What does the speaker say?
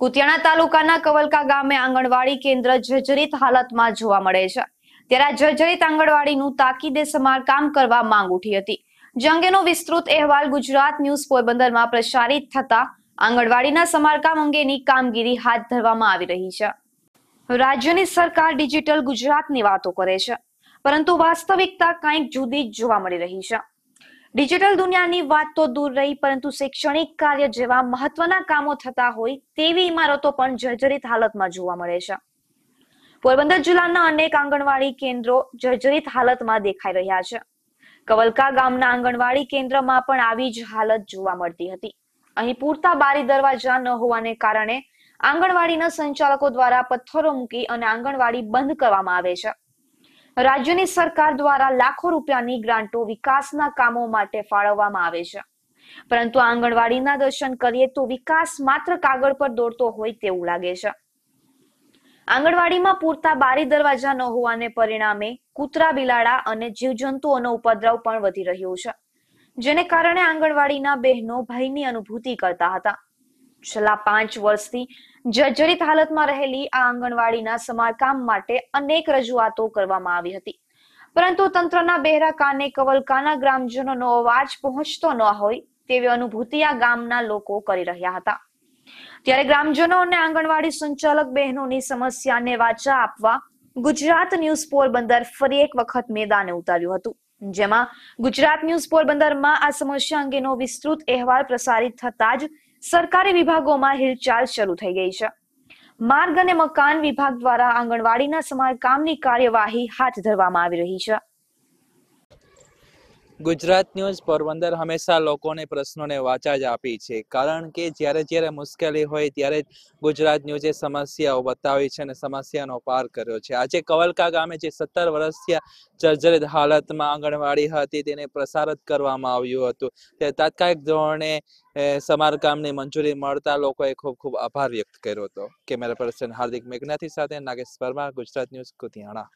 કુતિયાણા તાલુકાના કવલકા ગામે આંગણવાડી કેન્દ્ર જર્જરિત હાલતમાં જોવા મળે છે ત્યારે આ જર્જરિત આંગણવાડીનું તાકીદે સમારકામ કરવા માંગ ઉઠી હતી જંગેનો વિસ્તૃત અહેવાલ ગુજરાત ન્યૂઝ પોરબંદરમાં પ્રસારિત થતા આંગણવાડીના સમારકામ અંગેની કામગીરી હાથ ધરવામાં આવી રહી છે રાજ્યની સરકાર ડિજિટલ ગુજરાતની વાતો કરે છે પરંતુ વાસ્તવિકતા કંઈક જુદી જ જોવા મળી રહી છે ડિજિટલ દુનિયાની વાત તો દૂર રહી પરંતુ શૈક્ષણિક કાર્ય જેવા મહત્વના કામો થતા હોય તેવી ઇમારતો પણ જર્જરિત હાલતમાં જોવા મળે છે પોરબંદર જિલ્લાના અનેક આંગણવાડી કેન્દ્રો જર્જરિત હાલતમાં દેખાઈ રહ્યા છે કવલકા ગામના આંગણવાડી કેન્દ્રમાં પણ આવી જ હાલત જોવા મળતી હતી અહીં પૂરતા બારી દરવાજા ન હોવાને કારણે આંગણવાડીના સંચાલકો દ્વારા પથ્થરો મૂકી અને આંગણવાડી બંધ કરવામાં આવે છે રાજ્યની સરકાર દ્વારા લાખો રૂપિયાની ગ્રાન્ટો વિકાસના કામો માટે ફાળવવામાં આવે છે પરંતુ આંગણવાડીના દર્શન કરીએ તો વિકાસ માત્ર કાગળ પર દોડતો હોય તેવું લાગે છે આંગણવાડીમાં પૂરતા બારી દરવાજા ન હોવાને પરિણામે કૂતરા બિલાડા અને જીવજંતુઓનો ઉપદ્રવ પણ વધી રહ્યો છે જેને કારણે આંગણવાડીના બહેનો ભયની અનુભૂતિ કરતા હતા છેલ્લા પાંચ વર્ષથી જર્જરિત હાલતમાં રહેલી આ આંગણવાડીના સમારકામ માટે અનેક રજૂઆતો કરવામાં આવી હતી પરંતુ તંત્રના બહેરા કાને કવલકાના ગ્રામજનોનો અવાજ પહોંચતો ન હોય તેવી અનુભૂતિ આ ગામના લોકો કરી રહ્યા હતા ત્યારે ગ્રામજનો અને આંગણવાડી સંચાલક બહેનોની સમસ્યાને વાચા આપવા ગુજરાત ન્યૂઝ પોરબંદર ફરી એક વખત મેદાને ઉતાર્યું હતું જેમાં ગુજરાત ન્યૂઝ પોરબંદરમાં આ સમસ્યા અંગેનો વિસ્તૃત અહેવાલ પ્રસારિત થતા જ સરકારી વિભાગોમાં હિલચાલ શરૂ થઈ ગઈ છે માર્ગ અને મકાન વિભાગ દ્વારા આંગણવાડીના સમારકામની કાર્યવાહી હાથ ધરવામાં આવી રહી છે ગુજરાત ન્યૂઝ પોરબંદર હંમેશા લોકોને પ્રશ્નોને વાચા જ આપી છે કારણ કે જ્યારે જ્યારે મુશ્કેલી હોય ત્યારે જ ગુજરાત ન્યૂઝે સમસ્યાઓ બતાવી છે અને સમસ્યાનો પાર કર્યો છે આજે કવલકા ગામે જે સત્તર વર્ષથી જર્જરિત હાલતમાં આંગણવાડી હતી તેને પ્રસારત કરવામાં આવ્યું હતું તે તાત્કાલિક ધોરણે સમારકામની મંજૂરી મળતા લોકોએ ખૂબ ખૂબ આભાર વ્યક્ત કર્યો હતો કેમેરા પર્સન હાર્દિક મેઘનાથી સાથે નાગેશ પરમાર ગુજરાત ન્યૂઝ કુતિયાણા